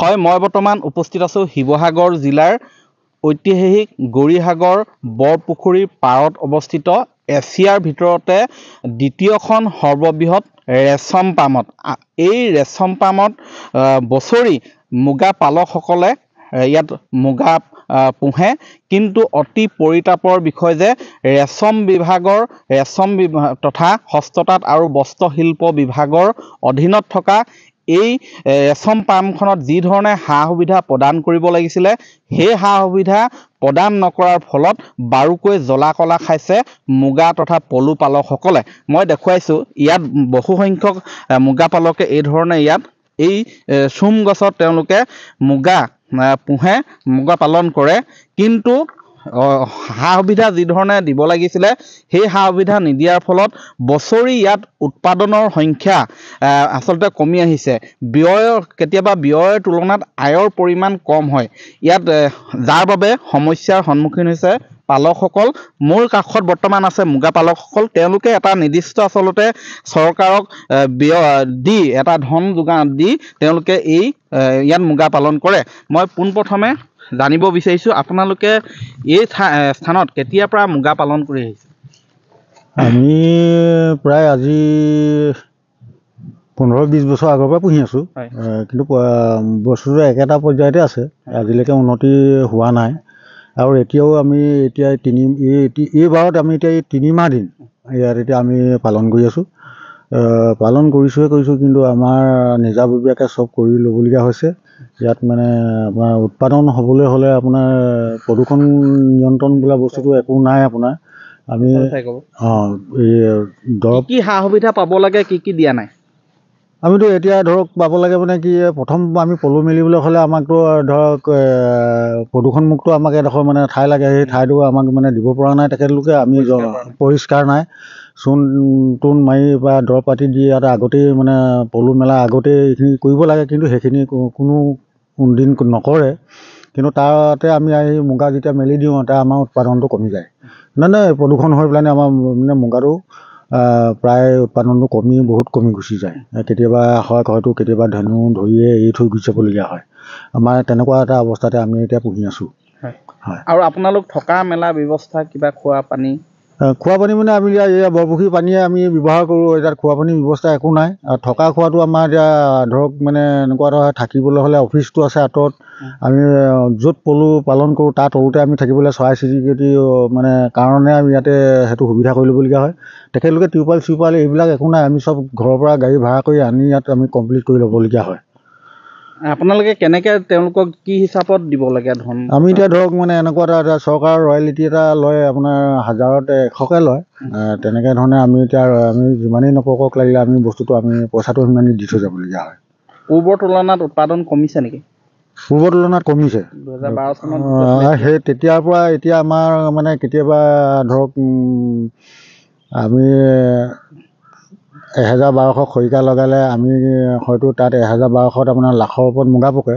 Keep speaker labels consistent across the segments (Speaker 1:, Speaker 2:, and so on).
Speaker 1: হয় মই বৰ্তমান উপস্থিত আছোঁ শিৱসাগৰ জিলাৰ ঐতিহাসিক গৌৰীসাগৰ বৰপুখুৰীৰ পাৰত অৱস্থিত এছিয়াৰ ভিতৰতে দ্বিতীয়খন সৰ্ববৃহৎ ৰেচম পামত এই ৰেচম পামত বছৰি মুগা পালকসকলে ইয়াত মুগা পোহে কিন্তু অতি পৰিতাপৰ বিষয় যে ৰেচম বিভাগৰ ৰেচম বিভাগ তথা হস্ততাঁত আৰু বস্ত্ৰশিল্প বিভাগৰ অধীনত থকা এই এছম পামখনত যিধৰণে সা সুবিধা প্ৰদান কৰিব লাগিছিলে সেই সা সুবিধা প্ৰদান নকৰাৰ ফলত বাৰুকৈ জ্বলা কলা খাইছে মুগা তথা পলু পালকসকলে মই দেখুৱাইছোঁ ইয়াত বহুসংখ্যক মুগা পালকে এইধৰণে ইয়াত এই চোম গছত তেওঁলোকে মুগা পোহে মুগা পালন কৰে কিন্তু সা সুবিধা যি ধৰণে দিব লাগিছিলে সেই সা সুবিধা নিদিয়াৰ ফলত বছৰি ইয়াত উৎপাদনৰ সংখ্যা আচলতে কমি আহিছে ব্যয়ৰ কেতিয়াবা ব্যয়ৰ তুলনাত আয়ৰ পৰিমাণ কম হয় ইয়াত যাৰ বাবে সমস্যাৰ সন্মুখীন হৈছে পালকসকল মোৰ কাষত বৰ্তমান আছে মুগা পালকসকল তেওঁলোকে এটা নিৰ্দিষ্ট আচলতে চৰকাৰক ব্যয় দি এটা ধন যোগান দি তেওঁলোকে এই ইয়াত মুগা পালন কৰে মই পোনপ্ৰথমে জানিব বিচাৰিছোঁ আপোনালোকে এই স্থানত কেতিয়াৰ পৰা মুগা পালন কৰি আহিছে
Speaker 2: আমি প্ৰায় আজি পোন্ধৰ বিছ বছৰ আগৰ পৰা পুহি আছোঁ কিন্তু বস্তুটো একেটা পৰ্যায়তে আছে আজিলৈকে উন্নতি হোৱা নাই আৰু এতিয়াও আমি এতিয়া তিনি এইবাৰত আমি এতিয়া এই তিনিমাহ দিন ইয়াত এতিয়া আমি পালন কৰি আছোঁ পালন কৰিছোঁহে কৰিছোঁ কিন্তু আমাৰ নিজাববীয়াকৈ চব কৰি ল'বলগীয়া হৈছে ইয়াত মানে আপোনাৰ উৎপাদন হ'বলৈ হ'লে আপোনাৰ প্ৰদূষণ নিয়ন্ত্ৰণ বোলা বস্তুটো একো নাই আপোনাৰ আমি অঁ
Speaker 1: কি সা সুবিধা পাব লাগে কি কি দিয়া নাই
Speaker 2: আমিতো এতিয়া ধৰক পাব লাগে মানে কি প্ৰথম আমি পলু মেলিবলৈ হ'লে আমাকতো ধৰক প্ৰদূষণমুক্ত আমাক এডোখৰ মানে ঠাই লাগে সেই ঠাইটো আমাক মানে দিব পৰা নাই তেখেতলোকে আমি পৰিষ্কাৰ নাই চূণ তুণ মাৰি বা দৰৱ পাতি দি ইয়াত আগতেই মানে পলু মেলা আগতেই এইখিনি কৰিব লাগে কিন্তু সেইখিনি কোনো দিন নকৰে কিন্তু তাতে আমি আহি মুগা যেতিয়া মেলি দিওঁ তাৰ আমাৰ উৎপাদনটো কমি যায় নাই নাই প্ৰদূষণ হৈ পেলাই আমাৰ মানে মুগাটো প্ৰায় উৎপাদনটো কমি বহুত কমি গুচি যায় কেতিয়াবা হয় হয়তো কেতিয়াবা ধেনু ধৰিয়ে এৰি থৈ গুচি যাবলগীয়া হয় আমাৰ তেনেকুৱা এটা অৱস্থাতে আমি এতিয়া পুহি আছোঁ হয়
Speaker 1: আৰু আপোনালোক থকা মেলা ব্যৱস্থা কিবা খোৱা পানী
Speaker 2: খোৱা পানী মানে আমি এতিয়া এয়া বৰপুখুৰী পানীয়ে আমি ব্যৱহাৰ কৰোঁ এতিয়া খোৱা পানীৰ ব্যৱস্থা একো নাই আৰু থকা খোৱাটো আমাৰ এতিয়া ধৰক মানে এনেকুৱা ধৰক থাকিবলৈ হ'লে অফিচটো আছে আঁতৰত আমি য'ত পলু পালন কৰোঁ তাত সৰুতে আমি থাকিবলৈ চৰাই চিৰিকটি মানে কাৰণে আমি ইয়াতে সেইটো সুবিধা কৰি ল'বলগীয়া হয় তেখেতলোকে টিউবৱেল চিউবৱেল এইবিলাক একো নাই আমি চব ঘৰৰ পৰা গাড়ী ভাড়া কৰি আনি ইয়াত আমি কমপ্লিট কৰি ল'বলগীয়া হয়
Speaker 1: আপোনালোকে কেনেকে তেওঁলোকক কি হিচাপত দিব লাগে ধন আমি
Speaker 2: এতিয়া ধৰক মানে এনেকুৱা এটা চৰকাৰৰ ৰয়েলিটি এটা লয় আপোনাৰ হাজাৰত এশকে লয় তেনেকে ধৰণে আমি এতিয়া আমি যিমানেই নকৰক লাগিলে আমি বস্তুটো আমি পইচাটো সিমানেই দি থৈ যাবলগীয়া হয়
Speaker 1: পূৰ্বৰ তুলনাত উৎপাদন কমিছে নেকি
Speaker 2: পূৰ্বৰ তুলনাত কমিছে
Speaker 1: দুহেজাৰ বাৰ চনত
Speaker 2: সেই তেতিয়াৰ পৰা এতিয়া আমাৰ মানে কেতিয়াবা ধৰক আমি এহেজাৰ বাৰশ খৰিকা লগালে আমি হয়তো তাত এহেজাৰ বাৰশত আপোনাৰ লাখৰ ওপৰত মুগা পকে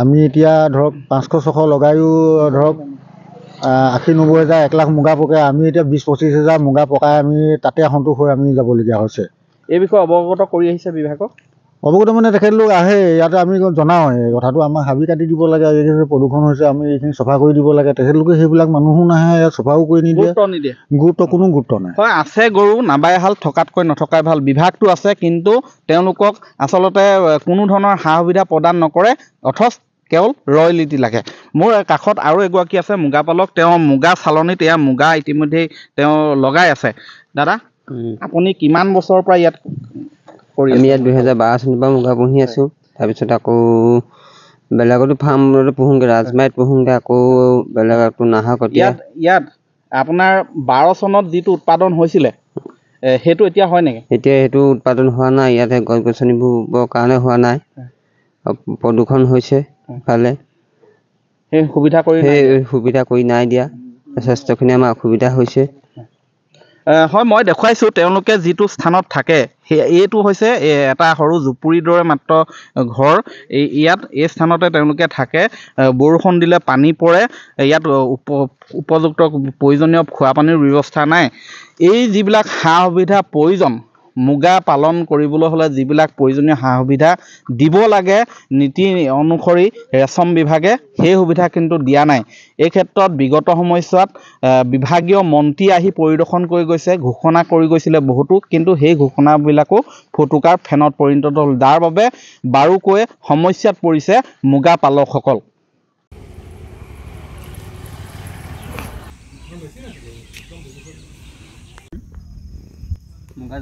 Speaker 2: আমি এতিয়া ধৰক পাঁচশ ছশ লগায়ো ধৰক আশী নব্বৈ হেজাৰ এক লাখ মুগা পকে আমি এতিয়া বিছ পঁচিছ হেজাৰ মুগা পকাই আমি তাতে সন্তোষ হৈ আমি যাবলগীয়া হৈছে
Speaker 1: এই বিষয়ে অৱগত কৰি আহিছে বিভাগক
Speaker 2: অৱগত মানে তেখেতলোক আহে ইয়াতে আমি জনাওঁ এই কথাটো আমাৰ হাবি কাটি দিব লাগে প্ৰদূষণ হৈছে আমি এইখিনি চফা কৰি দিব লাগে তেখেতলোকে সেইবিলাক মানুহো নাহে ইয়াত চফাও কৰি নিদিয়ে গুৰুত্ব কোনো গুৰুত্ব নাই
Speaker 1: হয় আছে গৰু নাবাই হাল থকাতকৈ নথকাই ভাল বিভাগটো আছে কিন্তু তেওঁলোকক আচলতে কোনো ধৰণৰ সা সুবিধা প্ৰদান নকৰে অথচ কেৱল ৰয়েলিটি লাগে মোৰ কাষত আৰু এগৰাকী আছে মুগা পালক তেওঁ মুগা চালনীত এয়া মুগা ইতিমধ্যেই তেওঁ লগাই আছে দাদা আপুনি কিমান বছৰৰ পৰা ইয়াত আমি ইয়াত দুহেজাৰ বাৰ চনৰ পৰা মুগা পুহি আছোঁ তাৰপিছত আকৌ বেলেগতো ফাৰ্মতো পুহোগৈ ৰাজমাইত পুহোগৈ আকৌ বেলেগতো নাহকত ইয়াত ইয়াত আপোনাৰ বাৰ চনত যিটো উৎপাদন হৈছিলে সেইটো এতিয়া হয় নেকি এতিয়া সেইটো উৎপাদন হোৱা নাই ইয়াতে গছ গছনিবোৰ কাৰণে হোৱা নাই প্ৰদূষণ হৈছে ইফালে সেই সুবিধা কৰি সেই সুবিধা কৰি নাই দিয়া যথেষ্টখিনি আমাৰ অসুবিধা হৈছে হয় মই দেখুৱাইছোঁ তেওঁলোকে যিটো স্থানত থাকে সেই এইটো হৈছে এটা সৰু জুপুৰিৰ দৰে মাত্ৰ ঘৰ এই ইয়াত এই স্থানতে তেওঁলোকে থাকে বৰষুণ দিলে পানী পৰে ইয়াত উপযুক্ত প্ৰয়োজনীয় খোৱা পানীৰ ব্যৱস্থা নাই এই যিবিলাক সা সুবিধা প্ৰয়োজন মুগা পালন কৰিবলৈ হ'লে যিবিলাক প্ৰয়োজনীয় সা সুবিধা দিব লাগে নীতি অনুসৰি ৰেচম বিভাগে সেই সুবিধা কিন্তু দিয়া নাই এই ক্ষেত্ৰত বিগত সময়ছোৱাত বিভাগীয় মন্ত্ৰী আহি পৰিদৰ্শন কৰি গৈছে ঘোষণা কৰি গৈছিলে বহুতো কিন্তু সেই ঘোষণাবিলাকো ফুটুকাৰ ফেনত পৰিণত হ'ল যাৰ বাবে বাৰুকৈ সমস্যাত পৰিছে মুগা পালকসকল মুগা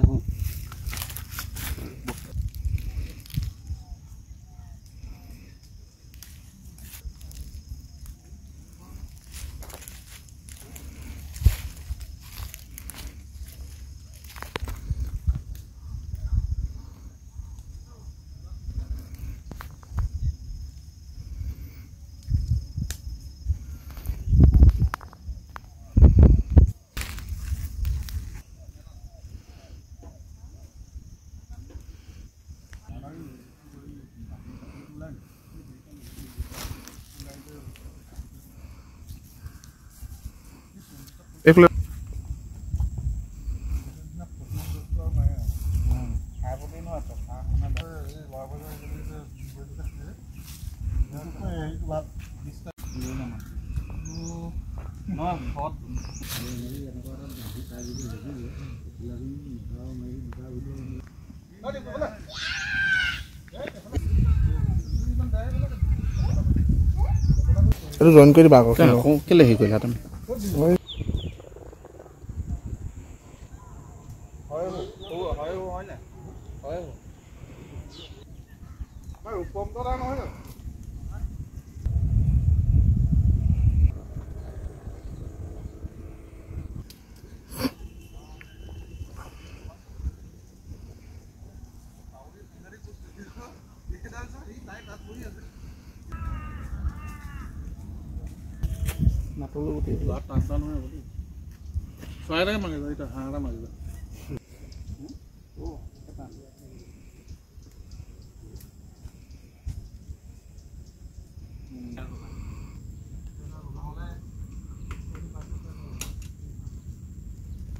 Speaker 2: জইন
Speaker 1: কৰি দিবা আকৌ কেলে হেৰি কৰিলা তুমি আঠারো
Speaker 2: লোক লাস্ট আসানো হয় বলি ছয় টাকা মাগে এটা হাঁড়া মাগে